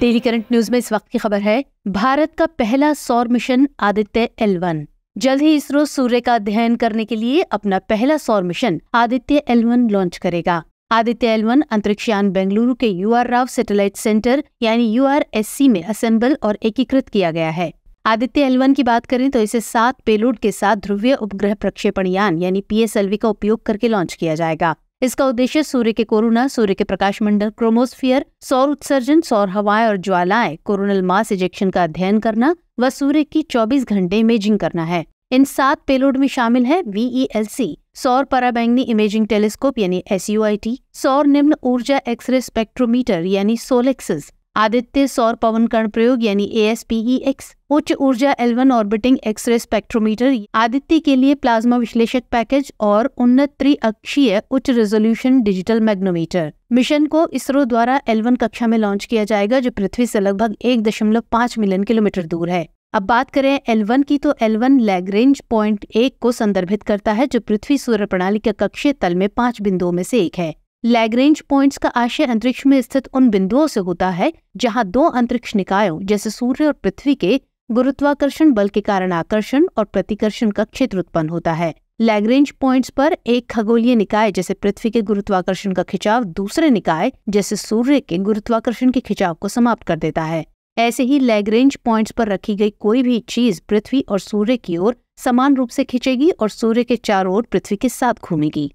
daily current news में इस वक्त की खबर है भारत का पहला सौर मिशन आदित्य एल वन जल्द ही इसरो सूर्य का अध्ययन करने के लिए अपना पहला सौर mission Aditya L one launch करेगा आदित्य एल वन अंतरिक्षयान बेंगलुरु के U R Rao satellite centre यानी यू आर एस सी में असेंबल और एकीकृत किया गया है आदित्य एल वन की बात करें तो इसे सात पेलोड के साथ ध्रुवीय उपग्रह प्रक्षेपण यान यानी पीएसएलवी का उपयोग करके लॉन्च किया जाएगा इसका उद्देश्य सूर्य के कोरोना सूर्य के प्रकाश मंडल क्रोमोस्फियर सौर उत्सर्जन सौर हवाएं और ज्वालाएं कोरोनल मास इजेक्शन का अध्ययन करना व सूर्य की 24 घंटे इमेजिंग करना है इन सात पेलोड में शामिल है वीईएलसी e सौर पराबैंगनी इमेजिंग टेलीस्कोप यानी एस सौर निम्न ऊर्जा एक्सरे स्पेक्ट्रोमीटर यानी सोलेक्सिस आदित्य सौर पवन कण प्रयोग यानी A S P E X उच्च ऊर्जा L one orbiting X ray spectrometer Aditya के लिए प्लाज्मा विश्लेषक पैकेज और उन्नत त्रिअक्षीय उच्च रेजोल्यूशन डिजिटल मैग्नोमीटर मिशन को इसरो द्वारा एलवन कक्षा में लॉन्च किया जाएगा जो पृथ्वी से लगभग एक दशमलव पाँच मिलियन किलोमीटर दूर है अब बात करें एलवन की तो एलवन लैग्रेंज पॉइंट एक को संदर्भित करता है जो पृथ्वी सूर्य प्रणाली के कक्षीय तल में पांच बिंदुओं में से एक है लैग्रेंज पॉइंट्स का आशय अंतरिक्ष में स्थित उन बिंदुओं से होता है जहां दो अंतरिक्ष निकायों जैसे सूर्य और पृथ्वी के गुरुत्वाकर्षण बल के कारण आकर्षण और प्रतिकर्षण का क्षेत्र उत्पन्न होता है लैग्रेंज पॉइंट्स पर एक खगोलीय निकाय जैसे पृथ्वी के गुरुत्वाकर्षण का खिंचाव दूसरे निकाय जैसे सूर्य के गुरुत्वाकर्षण के खिंचाव को समाप्त कर देता है ऐसे ही लैग्रेंज पॉइंट्स पर रखी गई कोई भी चीज पृथ्वी और सूर्य की ओर समान रूप से खिंचेगी और सूर्य के चारों ओर पृथ्वी के साथ घूमेगी